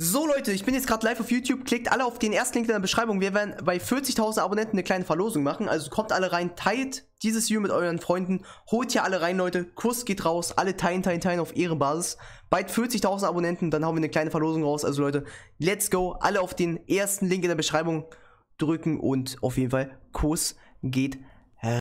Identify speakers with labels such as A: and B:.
A: So Leute, ich bin jetzt gerade live auf YouTube, klickt alle auf den ersten Link in der Beschreibung, wir werden bei 40.000 Abonnenten eine kleine Verlosung machen, also kommt alle rein, teilt dieses Video mit euren Freunden, holt hier alle rein Leute, Kuss geht raus, alle teilen, teilen, teilen auf Ehrenbasis, bei 40.000 Abonnenten, dann haben wir eine kleine Verlosung raus, also Leute, let's go, alle auf den ersten Link in der Beschreibung drücken und auf jeden Fall Kuss geht raus